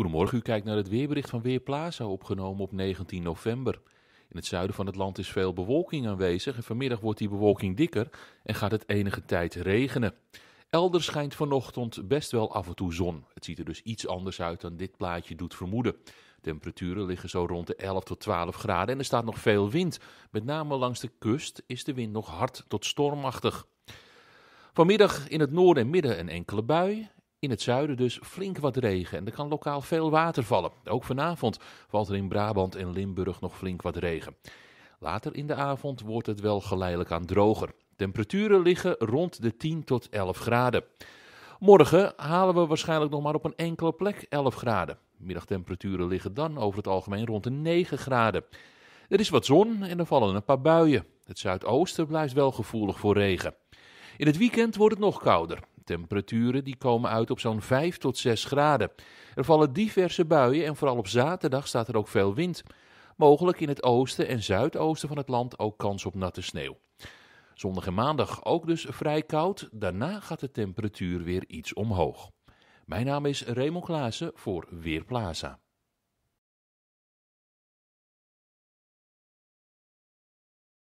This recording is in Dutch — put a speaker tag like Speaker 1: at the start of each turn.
Speaker 1: Goedemorgen, u kijkt naar het weerbericht van Weerplaza, opgenomen op 19 november. In het zuiden van het land is veel bewolking aanwezig en vanmiddag wordt die bewolking dikker en gaat het enige tijd regenen. Elders schijnt vanochtend best wel af en toe zon. Het ziet er dus iets anders uit dan dit plaatje doet vermoeden. Temperaturen liggen zo rond de 11 tot 12 graden en er staat nog veel wind. Met name langs de kust is de wind nog hard tot stormachtig. Vanmiddag in het noorden en midden een enkele bui. In het zuiden dus flink wat regen en er kan lokaal veel water vallen. Ook vanavond valt er in Brabant en Limburg nog flink wat regen. Later in de avond wordt het wel geleidelijk aan droger. Temperaturen liggen rond de 10 tot 11 graden. Morgen halen we waarschijnlijk nog maar op een enkele plek 11 graden. Middagtemperaturen liggen dan over het algemeen rond de 9 graden. Er is wat zon en er vallen een paar buien. Het zuidoosten blijft wel gevoelig voor regen. In het weekend wordt het nog kouder. Temperaturen die komen uit op zo'n 5 tot 6 graden. Er vallen diverse buien en vooral op zaterdag staat er ook veel wind. Mogelijk in het oosten en zuidoosten van het land ook kans op natte sneeuw. Zondag en maandag ook dus vrij koud. Daarna gaat de temperatuur weer iets omhoog. Mijn naam is Raymond Klaassen voor Weerplaza.